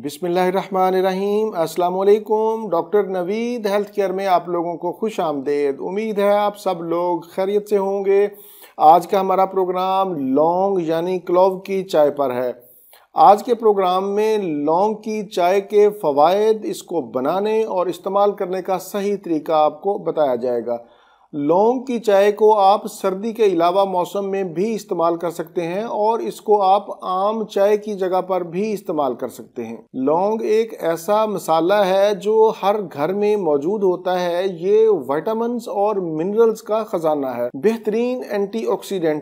बिसमीम् अल्लाम doctor Naveed health care में आप लोगों को खुश आमदेद उम्मीद है आप सब लोग खैरियत से होंगे आज का हमारा प्रोग्राम लौंग यानी क्लोव की चाय पर है आज के प्रोग्राम में लौंग की चाय के फ़वाद इसको बनाने और इस्तेमाल करने का सही तरीका आपको बताया जाएगा लौंग की चाय को आप सर्दी के अलावा मौसम में भी इस्तेमाल कर सकते हैं और इसको आप आम चाय की जगह पर भी इस्तेमाल कर सकते हैं लौंग एक ऐसा मसाला है जो हर घर में मौजूद होता है ये वाइटामिन और मिनरल्स का खजाना है बेहतरीन एंटी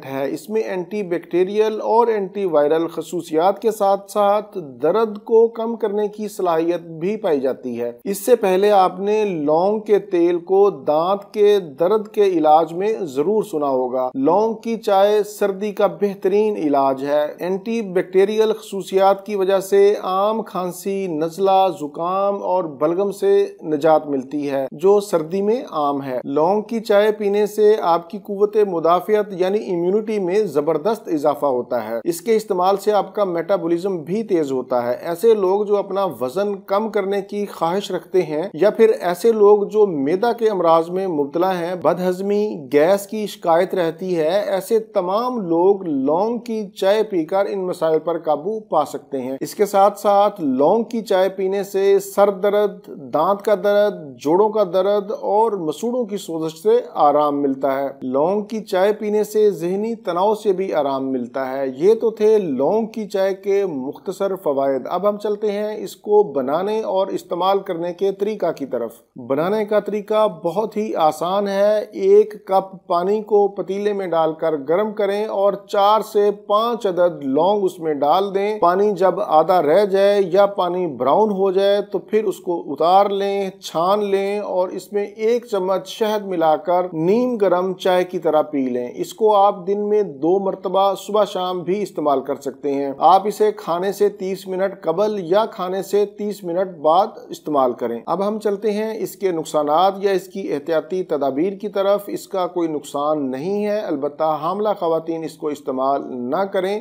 है इसमें एंटी बैक्टीरियल और एंटी वायरल खसूसियात के साथ साथ दर्द को कम करने की सलाहियत भी पाई जाती है इससे पहले आपने लौंग के तेल को दांत के दर्द दर्द के इलाज में जरूर सुना होगा लौंग की चाय सर्दी का बेहतरीन इलाज है एंटी बैक्टेरियल खसूसियात की वजह से आम खांसी नजला जुकाम और बलगम से निजात मिलती है जो सर्दी में आम है लौंग की चाय पीने से आपकी कुत मुदाफियत यानी इम्यूनिटी में जबरदस्त इजाफा होता है इसके इस्तेमाल से आपका मेटाबोलिज्म भी तेज होता है ऐसे लोग जो अपना वजन कम करने की ख्वाहिश रखते हैं या फिर ऐसे लोग जो मेदा के अमराज में मुबतला है बदहजमी गैस की शिकायत रहती है ऐसे तमाम लोग लौंग की चाय पीकर इन मसाइल पर काबू पा सकते हैं इसके साथ साथ लौंग की चाय पीने से सर दर्द दांत का दर्द जोड़ों का दर्द और मसूड़ों की सोजश से आराम मिलता है लौंग की चाय पीने से जहनी तनाव से भी आराम मिलता है ये तो थे लौंग की चाय के मुख्तसर फवायद अब हम चलते हैं इसको बनाने और इस्तेमाल करने के तरीका की तरफ बनाने का तरीका बहुत ही आसान है एक कप पानी को पतीले में डालकर गर्म करें और चार से पाँच अदद लौंग उसमें डाल दें पानी जब आधा रह जाए या पानी ब्राउन हो जाए तो फिर उसको उतार लें छान लें और इसमें एक चम्मच शहद मिलाकर नीम गर्म चाय की तरह पी लें इसको आप दिन में दो मरतबा सुबह शाम भी इस्तेमाल कर सकते हैं आप इसे खाने से तीस मिनट कबल या खाने से तीस मिनट बाद इस्तेमाल करें अब हम चलते हैं इसके नुकसान या इसकी एहतियाती तदाबीर की तरफ इसका कोई नुकसान नहीं है अलबत् हामला ख़वान इसको इस्तेमाल ना करें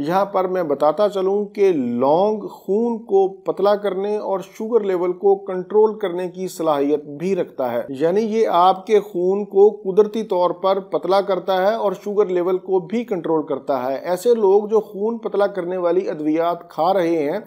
यहाँ पर मैं बताता चलूँ कि लौंग खून को पतला करने और शुगर लेवल को कंट्रोल करने की सलाहियत भी रखता है यानी ये आपके खून को कुदरती तौर पर पतला करता है और शुगर लेवल को भी कंट्रोल करता है ऐसे लोग जो खून पतला करने वाली अद्वियात खा रहे हैं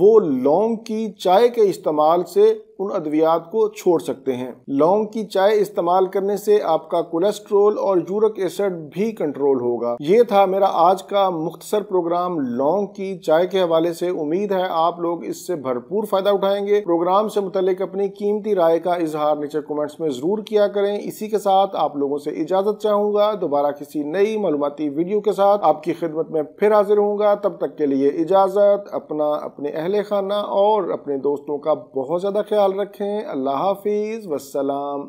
वो लौंग की चाय के इस्तेमाल से उन अद्वियात को छोड़ सकते हैं लौंग की चाय इस्तेमाल करने से आपका कोलेस्ट्रोल और यूरिक एसिड भी कंट्रोल होगा ये था मेरा आज का मुख्तसर प्रोग्राम लौंग की चाय के हवाले से उम्मीद है आप लोग इससे भरपूर फायदा उठाएंगे प्रोग्राम से मुतलिक अपनी कीमती राय का इजहार नीचे कमेंट्स में जरूर किया करें इसी के साथ आप लोगों से इजाजत चाहूंगा दोबारा किसी नई मालूमती वीडियो के साथ आपकी खिदमत में फिर हाजिर होऊंगा तब तक के लिए इजाजत अपना अपने अहल खाना और अपने दोस्तों का बहुत ज्यादा ख्याल ख्याल रखें अल्लाह हाफिज़ वसलाम